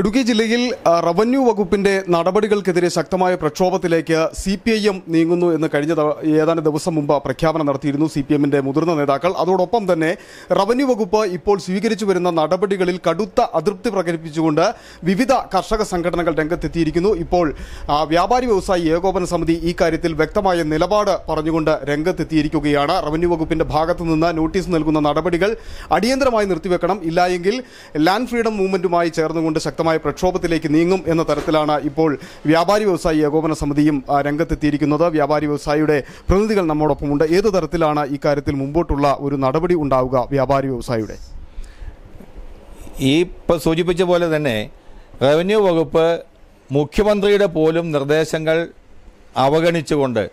ഇടുക്കി ജില്ലയിൽ റവന്യൂ വകുപ്പിന്റെ നടപടികൾക്കെതിരെ ശക്തമായ പ്രക്ഷോഭത്തിലേക്ക് സി പി ഐ എം നീങ്ങുന്നു എന്ന് കഴിഞ്ഞ ഏതാനും ദിവസം മുമ്പ് പ്രഖ്യാപനം നടത്തിയിരുന്നു സി പി എമ്മിന്റെ മുതിർന്ന നേതാക്കൾ അതോടൊപ്പം തന്നെ റവന്യൂ വകുപ്പ് ഇപ്പോൾ സ്വീകരിച്ചു വരുന്ന നടപടികളിൽ കടുത്ത അതൃപ്തി പ്രകടിപ്പിച്ചുകൊണ്ട് വിവിധ കർഷക സംഘടനകൾ രംഗത്തെത്തിയിരിക്കുന്നു ഇപ്പോൾ വ്യാപാരി വ്യവസായി ഏകോപന സമിതി ഈ കാര്യത്തിൽ വ്യക്തമായ നിലപാട് പറഞ്ഞുകൊണ്ട് രംഗത്തെത്തിയിരിക്കുകയാണ് റവന്യൂ വകുപ്പിന്റെ ഭാഗത്തു നിന്ന് നോട്ടീസ് നൽകുന്ന നടപടികൾ അടിയന്തരമായി നിർത്തിവെക്കണം ഇല്ലായെങ്കിൽ ലാൻഡ് ഫ്രീഡം മൂവ്മെന്റുമായി ചേർന്നുകൊണ്ട് ശക്തമായി ശക്തമായ പ്രക്ഷോഭത്തിലേക്ക് നീങ്ങും എന്ന തരത്തിലാണ് ഇപ്പോൾ വ്യാപാരി വ്യവസായി ഏകോപന സമിതിയും രംഗത്തെത്തിയിരിക്കുന്നത് വ്യാപാരി വ്യവസായിയുടെ പ്രതിനിധികൾ നമ്മോടൊപ്പമുണ്ട് ഏത് തരത്തിലാണ് ഇക്കാര്യത്തിൽ മുമ്പോട്ടുള്ള ഒരു നടപടി ഉണ്ടാവുക വ്യാപാരി വ്യവസായിയുടെ ഈ ഇപ്പോൾ സൂചിപ്പിച്ച പോലെ തന്നെ റവന്യൂ വകുപ്പ് മുഖ്യമന്ത്രിയുടെ പോലും നിർദ്ദേശങ്ങൾ അവഗണിച്ചുകൊണ്ട്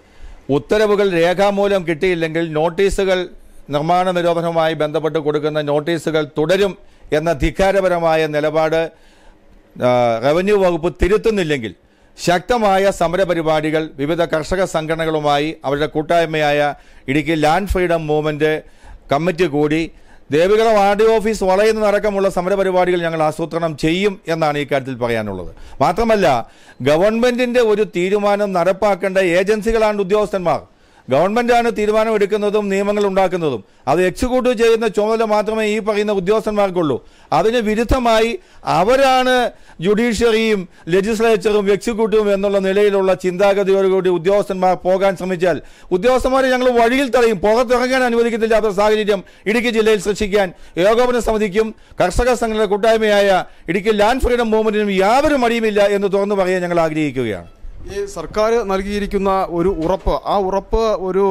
ഉത്തരവുകൾ രേഖാമൂലം കിട്ടിയില്ലെങ്കിൽ നോട്ടീസുകൾ നിർമ്മാണ നിരോധനവുമായി ബന്ധപ്പെട്ട് കൊടുക്കുന്ന നോട്ടീസുകൾ തുടരും എന്ന ധിക്കാരപരമായ നിലപാട് റവന്യൂ വകുപ്പ് തിരുത്തുന്നില്ലെങ്കിൽ ശക്തമായ സമരപരിപാടികൾ വിവിധ കർഷക സംഘടനകളുമായി അവരുടെ കൂട്ടായ്മയായ Idukki land freedom movement committee കൂടി ദേവികുളം ആർ ഡി ഓഫീസ് വളയുന്നതടക്കമുള്ള സമരപരിപാടികൾ ഞങ്ങൾ ആസൂത്രണം ചെയ്യും എന്നാണ് ഈ കാര്യത്തിൽ പറയാനുള്ളത് മാത്രമല്ല ഗവൺമെന്റിന്റെ ഒരു തീരുമാനം നടപ്പാക്കേണ്ട ഏജൻസികളാണ് ഉദ്യോഗസ്ഥന്മാർ ഗവൺമെന്റാണ് തീരുമാനമെടുക്കുന്നതും നിയമങ്ങൾ ഉണ്ടാക്കുന്നതും അത് എക്സിക്യൂട്ട് ചെയ്യുന്ന ചുമതല മാത്രമേ ഈ പറയുന്ന ഉദ്യോഗസ്ഥന്മാർക്കുള്ളൂ അതിന് വിരുദ്ധമായി അവരാണ് ജുഡീഷ്യറിയും ലെജിസ്ലേച്ചറും എക്സിക്യൂട്ടീവും എന്നുള്ള നിലയിലുള്ള ചിന്താഗതിയോടുകൂടി ഉദ്യോഗസ്ഥന്മാർ പോകാൻ ശ്രമിച്ചാൽ ഉദ്യോഗസ്ഥന്മാരെ ഞങ്ങൾ വഴിയിൽ തടയും പുറത്തിറങ്ങാൻ അനുവദിക്കുന്നില്ലാത്ത സാഹചര്യം ഇടുക്കി ജില്ലയിൽ സൃഷ്ടിക്കാൻ ഏകോപന സമിതിക്കും കർഷക സംഘടന കൂട്ടായ്മയായ ഇടുക്കി ലാൻഡ് ഫ്രീഡം മൂവ്മെന്റിനും യാതൊരു മടിയുമില്ല എന്ന് തുറന്നു പറയാൻ ഞങ്ങൾ ആഗ്രഹിക്കുകയാണ് ഈ സർക്കാർ നൽകിയിരിക്കുന്ന ഒരു ഉറപ്പ് ആ ഉറപ്പ് ഒരു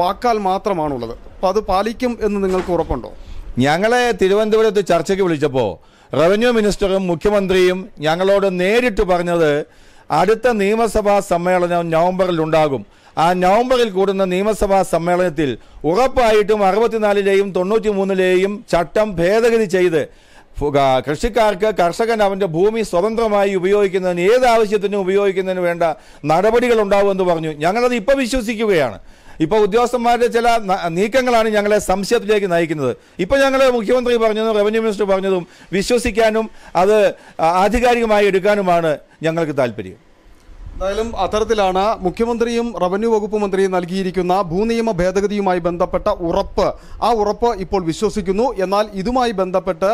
വാക്കാൽ മാത്രമാണുള്ളത് അപ്പോൾ അത് പാലിക്കും എന്ന് നിങ്ങൾക്ക് ഉറപ്പുണ്ടോ ഞങ്ങളെ തിരുവനന്തപുരത്ത് ചർച്ചയ്ക്ക് വിളിച്ചപ്പോൾ റവന്യൂ മിനിസ്റ്ററും മുഖ്യമന്ത്രിയും ഞങ്ങളോട് നേരിട്ട് പറഞ്ഞത് അടുത്ത നിയമസഭാ സമ്മേളനം നവംബറിൽ ഉണ്ടാകും ആ നവംബറിൽ കൂടുന്ന നിയമസഭാ സമ്മേളനത്തിൽ ഉറപ്പായിട്ടും അറുപത്തിനാലിലെയും തൊണ്ണൂറ്റി മൂന്നിലെയും ചട്ടം ഭേദഗതി ചെയ്ത് കൃഷിക്കാർക്ക് കർഷകൻ അവൻ്റെ ഭൂമി സ്വതന്ത്രമായി ഉപയോഗിക്കുന്നതിന് ഏത് ആവശ്യത്തിനും ഉപയോഗിക്കുന്നതിന് വേണ്ട നടപടികൾ ഉണ്ടാവുമെന്ന് പറഞ്ഞു ഞങ്ങളത് ഇപ്പോൾ വിശ്വസിക്കുകയാണ് ഇപ്പോൾ ഉദ്യോഗസ്ഥന്മാരുടെ ചില നീക്കങ്ങളാണ് ഞങ്ങളെ സംശയത്തിലേക്ക് നയിക്കുന്നത് ഇപ്പോൾ ഞങ്ങൾ മുഖ്യമന്ത്രി പറഞ്ഞതും റവന്യൂ മിനിസ്റ്റർ പറഞ്ഞതും വിശ്വസിക്കാനും അത് ആധികാരികമായി എടുക്കാനുമാണ് ഞങ്ങൾക്ക് താല്പര്യം എന്തായാലും അത്തരത്തിലാണ് മുഖ്യമന്ത്രിയും റവന്യൂ വകുപ്പ് മന്ത്രിയും നൽകിയിരിക്കുന്ന ഭൂനിയമ ഭേദഗതിയുമായി ബന്ധപ്പെട്ട ഉറപ്പ് ആ ഉറപ്പ് ഇപ്പോൾ വിശ്വസിക്കുന്നു എന്നാൽ ഇതുമായി ബന്ധപ്പെട്ട്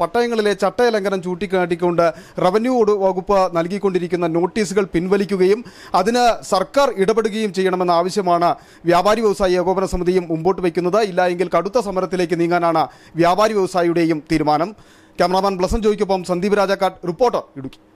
പട്ടയങ്ങളിലെ ചട്ടയലംഘനം ചൂണ്ടിക്കാട്ടിക്കൊണ്ട് റവന്യൂ വകുപ്പ് നൽകിക്കൊണ്ടിരിക്കുന്ന നോട്ടീസുകൾ പിൻവലിക്കുകയും അതിന് സർക്കാർ ഇടപെടുകയും ചെയ്യണമെന്ന ആവശ്യമാണ് വ്യാപാരി വ്യവസായി ഏകോപന സമിതിയും മുമ്പോട്ട് വയ്ക്കുന്നത് ഇല്ലായെങ്കിൽ കടുത്ത സമരത്തിലേക്ക് നീങ്ങാനാണ് വ്യാപാരി വ്യവസായിയുടെയും തീരുമാനം ക്യാമറാമാൻ പ്ലസൻ ജോയിക്കൊപ്പം സന്ദീപ് രാജാക്കാട്ട് റിപ്പോർട്ടർ ഇടുക്കി